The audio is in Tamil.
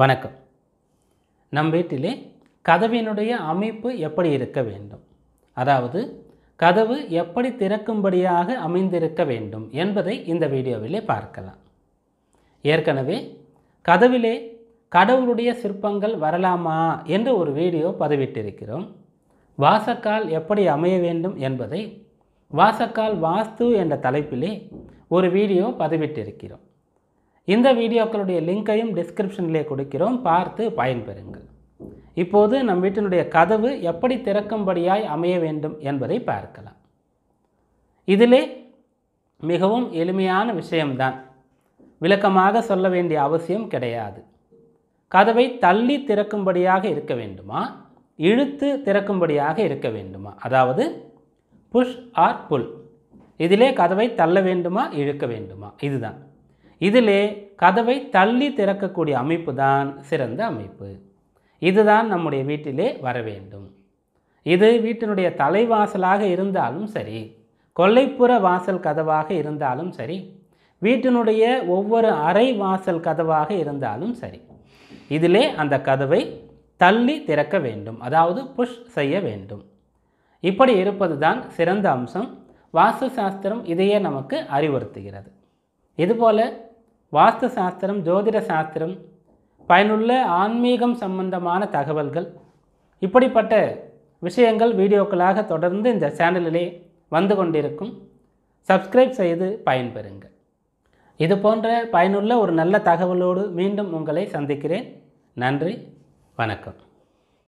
வணக்கம் நம் வீட்டிலே கதவினுடைய அமைப்பு எப்படி இருக்க வேண்டும் அதாவது கதவு எப்படி திறக்கும்படியாக அமைந்திருக்க வேண்டும் என்பதை இந்த வீடியோவிலே பார்க்கலாம் ஏற்கனவே கதவிலே கடவுளுடைய சிற்பங்கள் வரலாமா என்று ஒரு வீடியோ பதிவிட்டிருக்கிறோம் வாசக்கால் எப்படி அமைய வேண்டும் என்பதை வாசக்கால் வாஸ்து என்ற தலைப்பிலே ஒரு வீடியோ பதிவிட்டிருக்கிறோம் இந்த வீடியோக்களுடைய லிங்க்கையும் டிஸ்கிரிப்ஷனிலே கொடுக்கிறோம் பார்த்து பயன்பெறுங்கள் இப்போது நம் வீட்டினுடைய கதவு எப்படி திறக்கும்படியாய் அமைய வேண்டும் என்பதை பார்க்கலாம் இதிலே மிகவும் எளிமையான விஷயம்தான் விளக்கமாக சொல்ல வேண்டிய அவசியம் கிடையாது கதவை தள்ளி திறக்கும்படியாக இருக்க வேண்டுமா இழுத்து திறக்கும்படியாக இருக்க வேண்டுமா அதாவது புஷ் ஆர் புல் இதிலே கதவை தள்ள வேண்டுமா இழுக்க வேண்டுமா இதுதான் இதிலே கதவை தள்ளி திறக்கக்கூடிய அமைப்பு தான் சிறந்த அமைப்பு இதுதான் நம்முடைய வீட்டிலே வர வேண்டும் இது வீட்டினுடைய தலைவாசலாக இருந்தாலும் சரி கொல்லைப்புற வாசல் கதவாக இருந்தாலும் சரி வீட்டினுடைய ஒவ்வொரு அறை வாசல் கதவாக இருந்தாலும் சரி இதிலே அந்த கதவை தள்ளி திறக்க வேண்டும் அதாவது புஷ் செய்ய வேண்டும் இப்படி இருப்பது தான் சிறந்த அம்சம் வாஸ்து சாஸ்திரம் இதையே நமக்கு அறிவுறுத்துகிறது இதுபோல் வாஸ்து சாஸ்திரம் ஜோதிட சாஸ்திரம் பயனுள்ள ஆன்மீகம் சம்பந்தமான தகவல்கள் இப்படிப்பட்ட விஷயங்கள் வீடியோக்களாக தொடர்ந்து இந்த சேனலிலே வந்து கொண்டிருக்கும் சப்ஸ்கிரைப் செய்து பயன்பெறுங்கள் இது போன்ற பயனுள்ள ஒரு நல்ல தகவலோடு மீண்டும் உங்களை சந்திக்கிறேன் நன்றி வணக்கம்